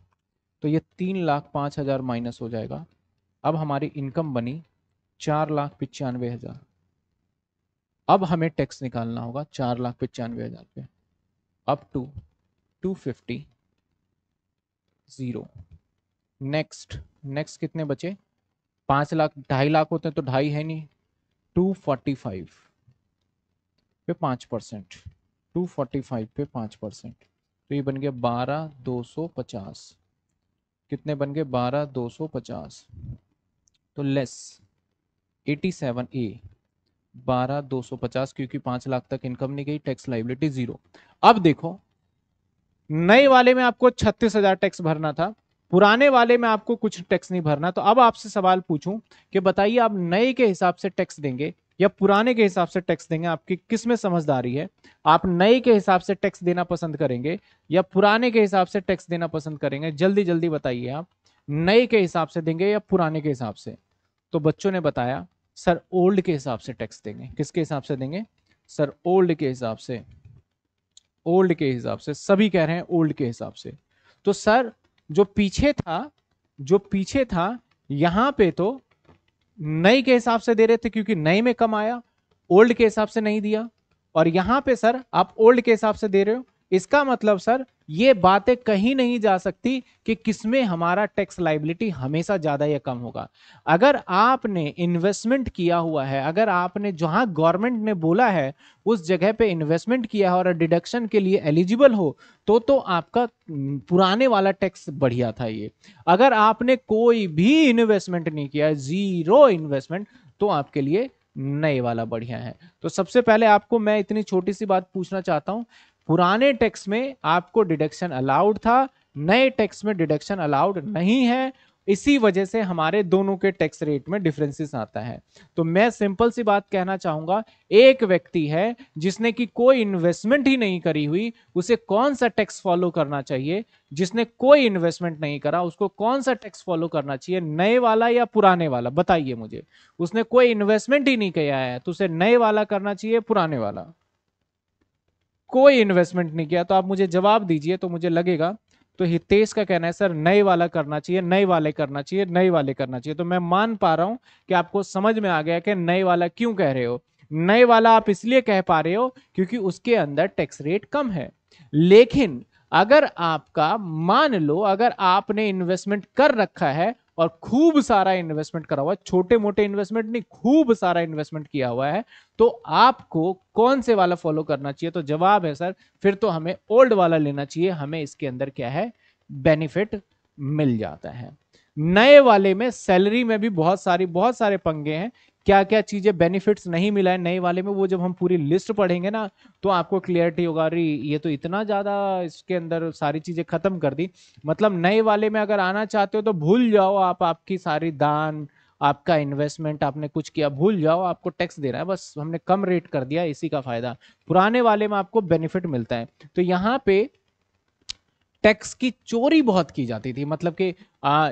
तो ये तीन लाख पाँच हज़ार माइनस हो जाएगा अब हमारी इनकम बनी चार लाख पचानवे हज़ार अब हमें टैक्स निकालना होगा चार लाख पचानवे हज़ार पे up to two fifty zero next next कितने बचे पांच लाख ढाई लाख होते हैं तो ढाई है नहीं टू फोर्टी फाइव पे पांच परसेंट टू फोर्टी फाइव पे पांच परसेंट तो ये बन गया बारह दो सौ पचास कितने बन गए बारह दो सौ पचास तो लेस एटी सेवन ए बारह दो सौ पचास क्योंकि पांच लाख तक इनकम नहीं गई टैक्स लाइबिलिटी ज़ीरो अब देखो नए वाले में आपको छत्तीस हजार टैक्स भरना था पुराने वाले में आपको कुछ टैक्स नहीं भरना तो अब आपसे सवाल पूछूं कि बताइए आप नए के हिसाब से टैक्स देंगे या पुराने के हिसाब से टैक्स देंगे आपकी किस में समझदारी है आप नए के हिसाब से टैक्स देना पसंद करेंगे या पुराने के हिसाब से टैक्स देना पसंद करेंगे जल्दी जल्दी बताइए आप नए के हिसाब से देंगे या पुराने के हिसाब से तो बच्चों ने बताया सर ओल्ड के हिसाब से टैक्स देंगे किसके हिसाब से देंगे सर ओल्ड के हिसाब से ओल्ड के हिसाब से सभी कह रहे हैं ओल्ड के हिसाब से तो सर जो पीछे था जो पीछे था यहां पे तो नई के हिसाब से दे रहे थे क्योंकि नई में कम आया ओल्ड के हिसाब से नहीं दिया और यहां पे सर आप ओल्ड के हिसाब से दे रहे हो इसका मतलब सर ये बातें कहीं नहीं जा सकती कि किसमें हमारा टैक्स लाइबिलिटी हमेशा ज़्यादा या कम होगा अगर आपने इन्वेस्टमेंट किया हुआ है अगर आपने जहां गवर्नमेंट ने बोला है उस जगह पे इन्वेस्टमेंट किया है और डिडक्शन के लिए एलिजिबल हो तो तो आपका पुराने वाला टैक्स बढ़िया था ये अगर आपने कोई भी इन्वेस्टमेंट नहीं किया जीरो इन्वेस्टमेंट तो आपके लिए नए वाला बढ़िया है तो सबसे पहले आपको मैं इतनी छोटी सी बात पूछना चाहता हूं पुराने टैक्स में आपको डिडक्शन अलाउड था नए टैक्स में डिडक्शन अलाउड नहीं है इसी वजह से हमारे दोनों के टैक्स रेट में डिफरेंसेस आता है तो मैं सिंपल सी बात कहना चाहूंगा एक व्यक्ति है जिसने की कोई इन्वेस्टमेंट ही नहीं करी हुई उसे कौन सा टैक्स फॉलो करना चाहिए जिसने कोई इन्वेस्टमेंट नहीं करा उसको कौन सा टैक्स फॉलो करना चाहिए नए वाला या पुराने वाला बताइए मुझे उसने कोई इन्वेस्टमेंट ही नहीं किया है तो उसे नए वाला करना चाहिए पुराने वाला कोई इन्वेस्टमेंट नहीं किया तो आप मुझे जवाब दीजिए तो मुझे लगेगा तो हितेश का कहना है सर नए वाला करना चाहिए नए वाले करना चाहिए नए वाले करना चाहिए तो मैं मान पा रहा हूं कि आपको समझ में आ गया कि नए वाला क्यों कह रहे हो नए वाला आप इसलिए कह पा रहे हो क्योंकि उसके अंदर टैक्स रेट कम है लेकिन अगर आपका मान लो अगर आपने इन्वेस्टमेंट कर रखा है और खूब सारा इन्वेस्टमेंट करा हुआ है छोटे मोटे इन्वेस्टमेंट नहीं खूब सारा इन्वेस्टमेंट किया हुआ है तो आपको कौन से वाला फॉलो करना चाहिए तो जवाब है सर फिर तो हमें ओल्ड वाला लेना चाहिए हमें इसके अंदर क्या है बेनिफिट मिल जाता है नए वाले में सैलरी में भी बहुत सारी बहुत सारे पंगे हैं क्या क्या चीजें बेनिफिट्स नहीं मिला है नए वाले में वो जब हम पूरी लिस्ट पढ़ेंगे ना तो आपको क्लियरिटी होगा अरे ये तो इतना ज्यादा इसके अंदर सारी चीजें खत्म कर दी मतलब नए वाले में अगर आना चाहते हो तो भूल जाओ आप आपकी सारी दान आपका इन्वेस्टमेंट आपने कुछ किया भूल जाओ आपको टैक्स दे रहा है बस हमने कम रेट कर दिया इसी का फायदा पुराने वाले में आपको बेनिफिट मिलता है तो यहाँ पे टैक्स की चोरी बहुत की जाती थी मतलब कि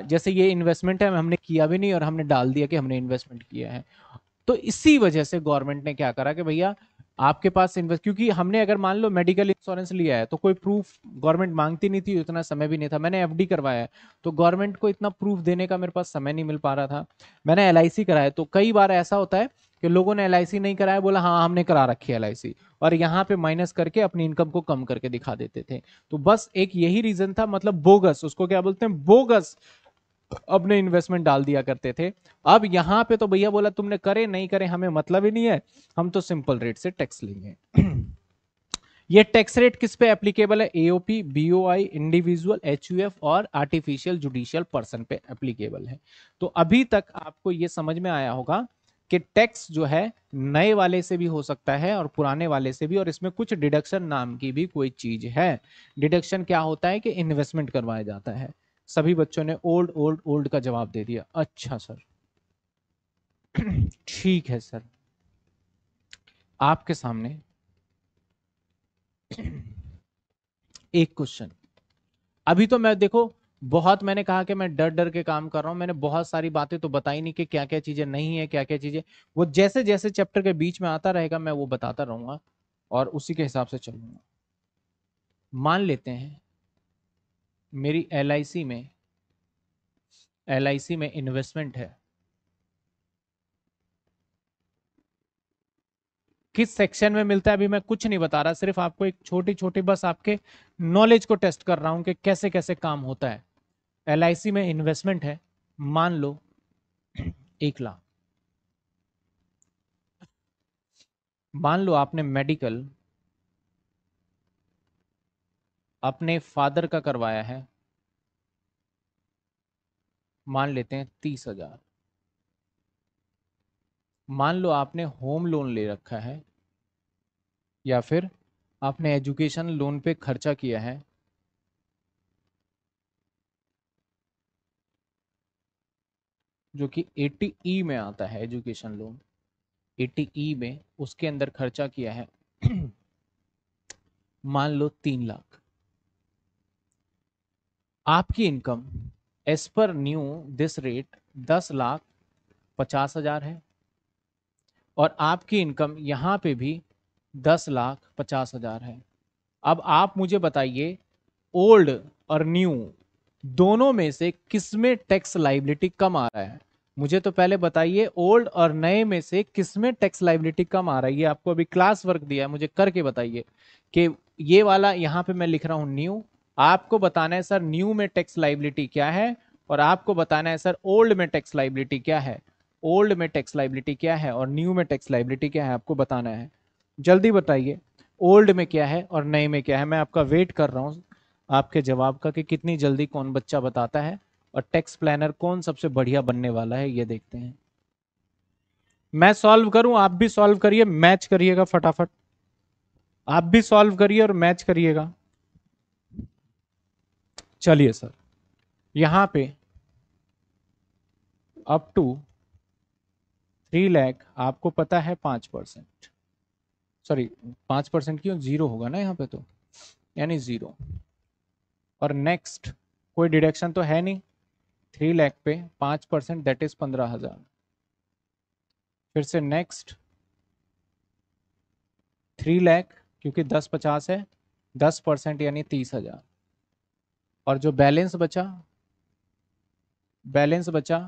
जैसे ये इन्वेस्टमेंट है हमने किया भी नहीं और हमने डाल दिया कि हमने इन्वेस्टमेंट किया है तो इसी वजह से गवर्नमेंट ने क्या करा कि भैया आपके पास इन्वेस्ट क्योंकि हमने अगर मान लो मेडिकल इंश्योरेंस लिया है तो कोई प्रूफ गवर्नमेंट मांगती नहीं थी उतना समय भी नहीं था मैंने एफ करवाया है तो गवर्नमेंट को इतना प्रूफ देने का मेरे पास समय नहीं मिल पा रहा था मैंने एल कराया तो कई बार ऐसा होता है कि लोगों ने एल नहीं कराया बोला हाँ हमने करा रखी है एल और यहाँ पे माइनस करके अपनी इनकम को कम करके दिखा देते थे तो बस एक यही रीजन था मतलब बोगस उसको क्या बोलते हैं बोगस अपने इन्वेस्टमेंट डाल दिया करते थे अब यहाँ पे तो भैया बोला तुमने करे नहीं करे हमें मतलब ही नहीं है हम तो सिंपल रेट से टैक्स लेंगे ये टैक्स रेट किस पे एप्लीकेबल है एओपी बीओआई इंडिविजुअल एचयूएफ और आर्टिफिशियल जुडिशियल पर्सन पे एप्लीकेबल है तो अभी तक आपको ये समझ में आया होगा कि टैक्स जो है नए वाले से भी हो सकता है और पुराने वाले से भी और इसमें कुछ डिडक्शन नाम की भी कोई चीज है डिडक्शन क्या होता है कि इन्वेस्टमेंट करवाया जाता है सभी बच्चों ने ओल्ड ओल्ड ओल्ड का जवाब दे दिया अच्छा सर ठीक है सर आपके सामने एक क्वेश्चन अभी तो मैं देखो बहुत मैंने कहा कि मैं डर डर के काम कर रहा हूं मैंने बहुत सारी बातें तो बताई नहीं कि क्या क्या चीजें नहीं है क्या क्या चीजें वो जैसे जैसे चैप्टर के बीच में आता रहेगा मैं वो बताता रहूंगा और उसी के हिसाब से चलूंगा मान लेते हैं मेरी एल में एल में इन्वेस्टमेंट है किस सेक्शन में मिलता है अभी मैं कुछ नहीं बता रहा सिर्फ आपको एक छोटी छोटी बस आपके नॉलेज को टेस्ट कर रहा हूं कि कैसे कैसे काम होता है एल में इन्वेस्टमेंट है मान लो एक लाख मान लो आपने मेडिकल अपने फादर का करवाया है मान लेते हैं तीस हजार मान लो आपने होम लोन ले रखा है या फिर आपने एजुकेशन लोन पे खर्चा किया है जो कि एटी ई में आता है एजुकेशन लोन एटी ई में उसके अंदर खर्चा किया है मान लो तीन लाख आपकी income as per new this rate दस लाख पचास हजार है और आपकी इनकम यहाँ पे भी दस लाख पचास हजार है अब आप मुझे बताइए ओल्ड और न्यू दोनों में से किस में टैक्स लाइबिलिटी कम आ रहा है मुझे तो पहले बताइए ओल्ड और नए में से किस में टैक्स लाइबिलिटी कम आ रही है आपको अभी क्लास वर्क दिया है मुझे करके बताइए कि ये वाला यहाँ पे मैं लिख रहा हूँ न्यू आपको बताना है सर न्यू में टैक्स लाइबिलिटी क्या है और आपको बताना है सर ओल्ड में टैक्स लाइबिलिटी क्या है ओल्ड में टैक्स लाइबिलिटी क्या है और न्यू में टैक्स लाइबिलिटी क्या है आपको बताना है जल्दी बताइए ओल्ड में क्या है और नए में क्या है मैं आपका वेट कर रहा हूँ आपके जवाब का कि कितनी जल्दी कौन बच्चा बताता है और टैक्स प्लानर कौन सबसे बढ़िया बनने वाला है ये देखते हैं मैं सॉल्व करूं आप भी सॉल्व करिए मैच करिएगा फटाफट आप भी सॉल्व करिए और मैच करिएगा चलिए सर यहाँ पे अप टू थ्री लैख आपको पता है पाँच परसेंट सॉरी पाँच परसेंट क्यों जीरो होगा ना यहाँ पे तो यानी ज़ीरो और नेक्स्ट कोई डिडक्शन तो है नहीं थ्री लैख पे पाँच परसेंट दैट इज़ पंद्रह हज़ार फिर से नेक्स्ट थ्री लैख क्योंकि दस पचास है दस परसेंट यानी तीस हज़ार और जो बैलेंस बचा बैलेंस बचा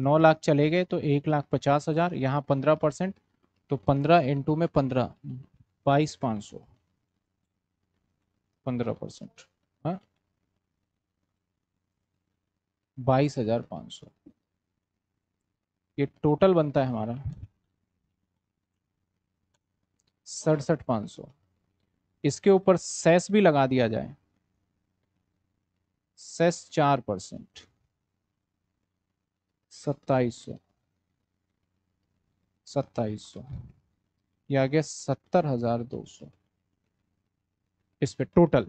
नौ लाख चले गए तो एक लाख पचास हजार यहाँ पंद्रह परसेंट तो पंद्रह इंटू में पंद्रह बाईस पाँच सौ पंद्रह परसेंट हाँ बाईस हजार पाँच सौ ये टोटल बनता है हमारा सड़सठ पाँच सौ इसके ऊपर सेस भी लगा दिया जाए सेस चार परसेंट सत्ताईस सौ सत्ताईस सौ यह आ गया सत्तर हजार दो सौ इस पर टोटल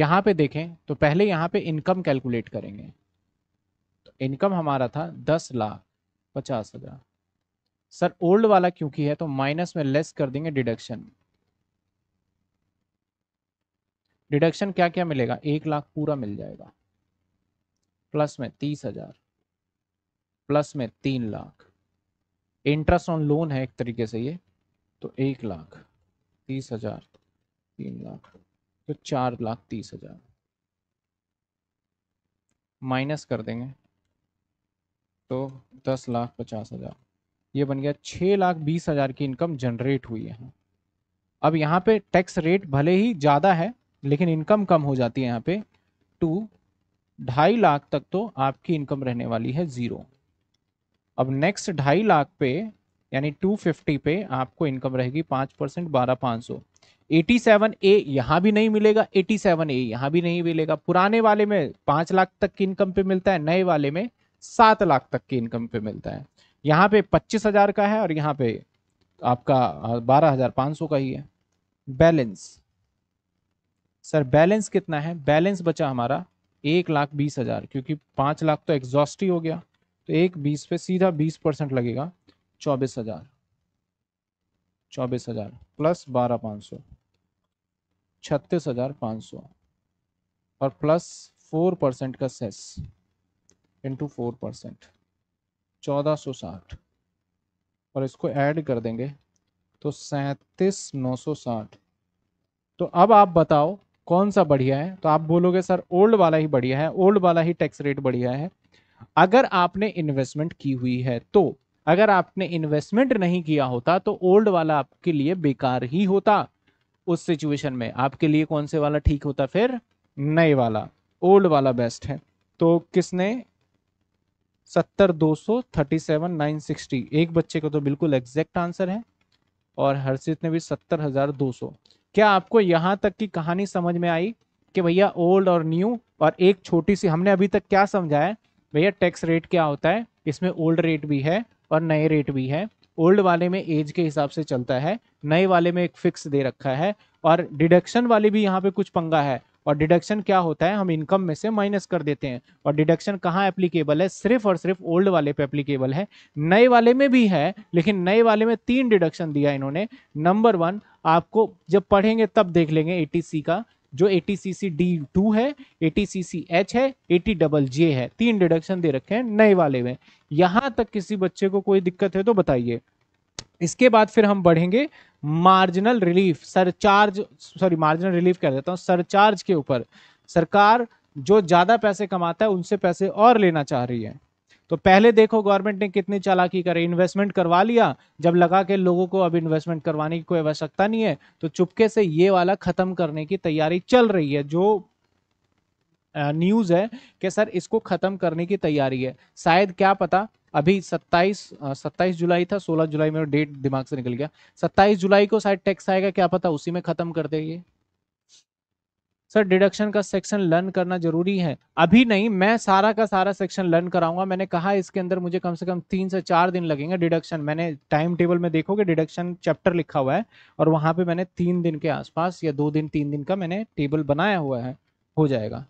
यहां पे देखें तो पहले यहां पे इनकम कैलकुलेट करेंगे तो इनकम हमारा था दस लाख पचास हजार सर ओल्ड वाला क्योंकि है तो माइनस में लेस कर देंगे डिडक्शन में डिडक्शन क्या क्या मिलेगा एक लाख पूरा मिल जाएगा प्लस में तीस हजार प्लस में तीन लाख इंटरेस्ट ऑन लोन है एक तरीके से ये तो एक लाख तीस हजार तीन लाख तो चार लाख तीस हजार माइनस कर देंगे तो दस लाख पचास हजार ये बन गया छः लाख बीस हजार की इनकम जनरेट हुई है अब यहाँ पे टैक्स रेट भले ही ज़्यादा है लेकिन इनकम कम हो जाती है यहाँ पे टू ढाई लाख तक तो आपकी इनकम रहने वाली है ज़ीरो अब नेक्स्ट ढाई लाख पे यानी टू फिफ्टी पे आपको इनकम रहेगी पाँच परसेंट बारह पाँच सौ एटी सेवन ए यहाँ भी नहीं मिलेगा एटी सेवन ए यहाँ भी नहीं मिलेगा पुराने वाले में पाँच लाख तक की इनकम पे मिलता है नए वाले में सात लाख तक की इनकम पे मिलता है यहाँ पे पच्चीस हजार का है और यहाँ पे आपका बारह हजार पांच सौ का ही है बैलेंस सर बैलेंस कितना है बैलेंस बचा हमारा एक लाख बीस हज़ार क्योंकि पाँच लाख तो एग्जॉस्ट ही हो गया तो एक बीस पे सीधा बीस परसेंट लगेगा चौबीस हज़ार चौबीस हज़ार प्लस बारह पाँच सौ छत्तीस हज़ार पाँच सौ और प्लस फोर परसेंट का सेस इंटू फोर परसेंट चौदह सौ साठ और इसको ऐड कर देंगे तो सैंतीस नौ सौ साठ तो अब आप बताओ कौन सा बढ़िया है तो आप बोलोगे सर ओल्ड वाला ही बढ़िया है ओल्ड वाला ही टैक्स रेट बढ़िया है अगर आपने इन्वेस्टमेंट की हुई है तो अगर आपने इन्वेस्टमेंट नहीं किया होता तो ओल्ड वाला आपके लिए बेकार ही होता उस सिचुएशन में आपके लिए कौन से वाला ठीक होता फिर नए वाला ओल्ड वाला बेस्ट है तो किसने सत्तर दो सौ थर्टी सेवन नाइन सिक्सटी एक बच्चे का तो बिल्कुल एग्जैक्ट आंसर है और हर्षित ने भी सत्तर हजार दो सौ क्या आपको यहाँ तक की कहानी समझ में आई कि भैया ओल्ड और न्यू और एक छोटी सी हमने अभी तक क्या समझा है भैया टैक्स रेट क्या होता है इसमें ओल्ड रेट भी है और नए रेट भी है ओल्ड वाले में एज के हिसाब से चलता है नए वाले में एक फिक्स दे रखा है और डिडक्शन वाले भी यहाँ पे कुछ पंगा है और डिडक्शन क्या होता है हम इनकम में से माइनस कर देते हैं और डिडक्शन कहाँ एप्लीकेबल है सिर्फ और सिर्फ ओल्ड वाले पे एप्लीकेबल है नए वाले में भी है लेकिन नए वाले में तीन डिडक्शन दिया इन्होंने नंबर वन आपको जब पढ़ेंगे तब देख लेंगे एटीसी का जो T C C D two है एटी सी सी एच है एटी डबल जे है तीन डिडक्शन दे रखे हैं नए वाले में यहाँ तक किसी बच्चे को कोई दिक्कत है तो बताइए इसके बाद फिर हम बढ़ेंगे marginal relief surcharge sorry marginal relief कह देता हूँ सरचार्ज के ऊपर सरकार जो ज़्यादा पैसे कमाता है उनसे पैसे और लेना चाह रही है तो पहले देखो गवर्नमेंट ने कितनी चालाकी करी इन्वेस्टमेंट करवा लिया जब लगा के लोगों को अब इन्वेस्टमेंट करवाने की कोई आवश्यकता नहीं है तो चुपके से ये वाला खत्म करने की तैयारी चल रही है जो न्यूज है कि सर इसको खत्म करने की तैयारी है शायद क्या पता अभी 27 27 जुलाई था 16 जुलाई मेरा डेट दिमाग से निकल गया 27 जुलाई को शायद टैक्स आएगा क्या पता उसी में खत्म कर देंगे सर डिडक्शन का सेक्शन लर्न करना जरूरी है अभी नहीं मैं सारा का सारा सेक्शन लर्न कराऊंगा मैंने कहा इसके अंदर मुझे कम से कम तीन से चार दिन लगेंगे डिडक्शन मैंने टाइम टेबल में देखोगे डिडक्शन चैप्टर लिखा हुआ है और वहां पे मैंने तीन दिन के आसपास या दो दिन तीन दिन का मैंने टेबल बनाया हुआ है हो जाएगा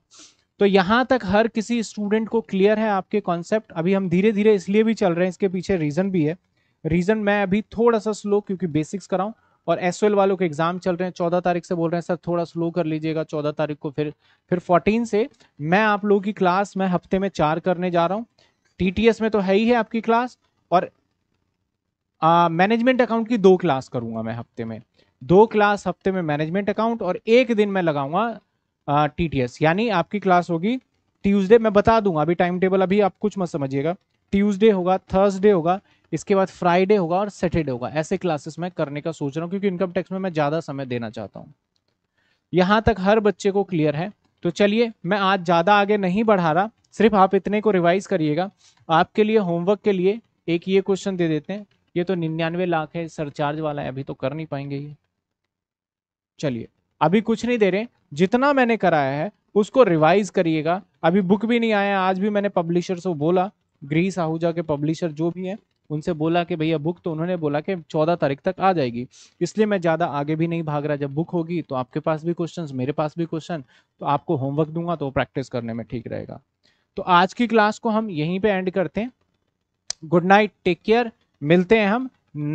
तो यहां तक हर किसी स्टूडेंट को क्लियर है आपके कॉन्सेप्ट अभी हम धीरे धीरे इसलिए भी चल रहे हैं इसके पीछे रीज़न भी है रीज़न मैं अभी थोड़ा सा स्लो क्योंकि बेसिक्स कराऊं और एस वालों के एग्जाम चल रहे हैं चौदह तारीख से बोल रहे हैं सर थोड़ा स्लो कर लीजिएगा चौदह तारीख को फिर फिर फोर्टीन से मैं आप लोगों की क्लास मैं हफ्ते में चार करने जा रहा हूँ टीटीएस में तो है ही है आपकी क्लास और मैनेजमेंट अकाउंट की दो क्लास करूंगा मैं हफ्ते में दो क्लास हफ्ते में मैनेजमेंट अकाउंट और एक दिन मैं लगाऊंगा टीटीएस यानी आपकी क्लास होगी ट्यूजडे मैं बता दूंगा अभी टाइम टेबल अभी आप कुछ मत समझिएगा ट्यूजडे होगा थर्सडे होगा इसके बाद फ्राइडे होगा और सैटरडे होगा ऐसे क्लासेस मैं करने का सोच रहा हूँ क्योंकि इनकम टैक्स में मैं ज़्यादा समय देना चाहता हूँ यहाँ तक हर बच्चे को क्लियर है तो चलिए मैं आज ज़्यादा आगे नहीं बढ़ा रहा सिर्फ आप इतने को रिवाइज करिएगा आपके लिए होमवर्क के लिए एक ये क्वेश्चन दे देते हैं ये तो निन्यानवे लाख है सरचार्ज वाला है अभी तो कर नहीं पाएंगे ये चलिए अभी कुछ नहीं दे रहे जितना मैंने कराया है उसको रिवाइज करिएगा अभी बुक भी नहीं आया आज भी मैंने पब्लिशर से बोला ग्रीस आहूजा के पब्लिशर जो भी है उनसे बोला कि भैया बुक तो उन्होंने बोला कि चौदह तारीख तक आ जाएगी इसलिए मैं ज़्यादा आगे भी नहीं भाग रहा जब बुक होगी तो आपके पास भी क्वेश्चन मेरे पास भी क्वेश्चन तो आपको होमवर्क दूंगा तो प्रैक्टिस करने में ठीक रहेगा तो आज की क्लास को हम यहीं पे एंड करते हैं गुड नाइट टेक केयर मिलते हैं हम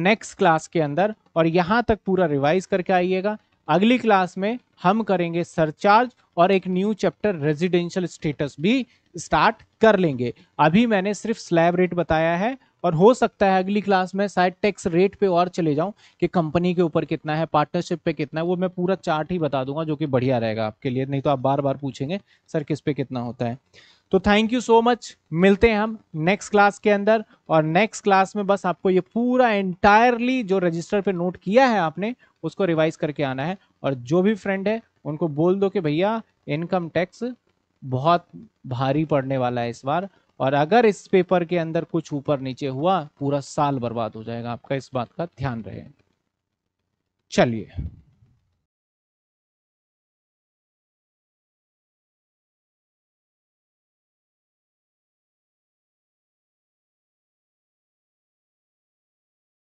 नेक्स्ट क्लास के अंदर और यहाँ तक पूरा रिवाइज करके आइएगा अगली क्लास में हम करेंगे सरचार्ज और एक न्यू चैप्टर रेजिडेंशियल स्टेटस भी स्टार्ट कर लेंगे अभी मैंने सिर्फ स्लैब रेट बताया है और हो सकता है अगली क्लास में शायद टैक्स रेट पे और चले जाऊं कि कंपनी के ऊपर कितना है पार्टनरशिप पे कितना है वो मैं पूरा चार्ट ही बता दूंगा जो कि बढ़िया रहेगा आपके लिए नहीं तो आप बार बार पूछेंगे सर किस पे कितना होता है तो थैंक यू सो मच मिलते हैं हम नेक्स्ट क्लास के अंदर और नेक्स्ट क्लास में बस आपको ये पूरा एंटायरली जो रजिस्टर पे नोट किया है आपने उसको रिवाइज करके आना है और जो भी फ्रेंड है उनको बोल दो कि भैया इनकम टैक्स बहुत भारी पड़ने वाला है इस बार और अगर इस पेपर के अंदर कुछ ऊपर नीचे हुआ पूरा साल बर्बाद हो जाएगा आपका इस बात का ध्यान रहे चलिए